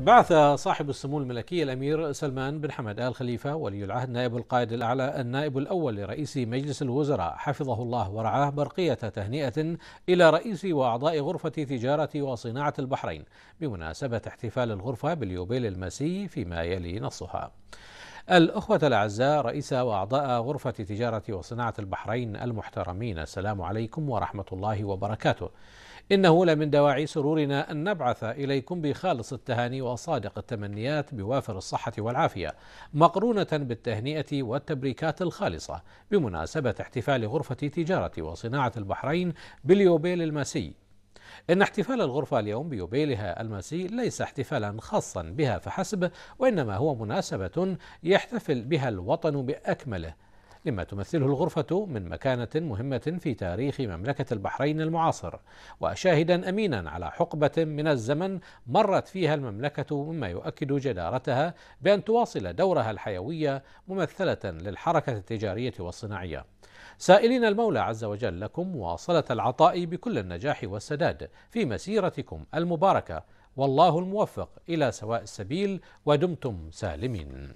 بعث صاحب السمو الملكي الامير سلمان بن حمد ال خليفه ولي العهد نائب القائد الاعلى النائب الاول لرئيس مجلس الوزراء حفظه الله ورعاه برقيه تهنئه الى رئيس واعضاء غرفه تجاره وصناعه البحرين بمناسبه احتفال الغرفه باليوبيل المسي فيما يلي نصها. الأخوة الأعزاء رئيس وأعضاء غرفة تجارة وصناعة البحرين المحترمين السلام عليكم ورحمة الله وبركاته إنه لمن دواعي سرورنا أن نبعث إليكم بخالص التهاني وصادق التمنيات بوافر الصحة والعافية مقرونة بالتهنئة والتبريكات الخالصة بمناسبة احتفال غرفة تجارة وصناعة البحرين باليوبيل الماسي إن احتفال الغرفة اليوم بيوبيلها المسي ليس احتفالا خاصا بها فحسب وإنما هو مناسبة يحتفل بها الوطن بأكمله لما تمثله الغرفة من مكانة مهمة في تاريخ مملكة البحرين المعاصر وشاهدا أمينا على حقبة من الزمن مرت فيها المملكة مما يؤكد جدارتها بأن تواصل دورها الحيوية ممثلة للحركة التجارية والصناعية سائلين المولى عز وجل لكم مواصلة العطاء بكل النجاح والسداد في مسيرتكم المباركة والله الموفق إلى سواء السبيل ودمتم سالمين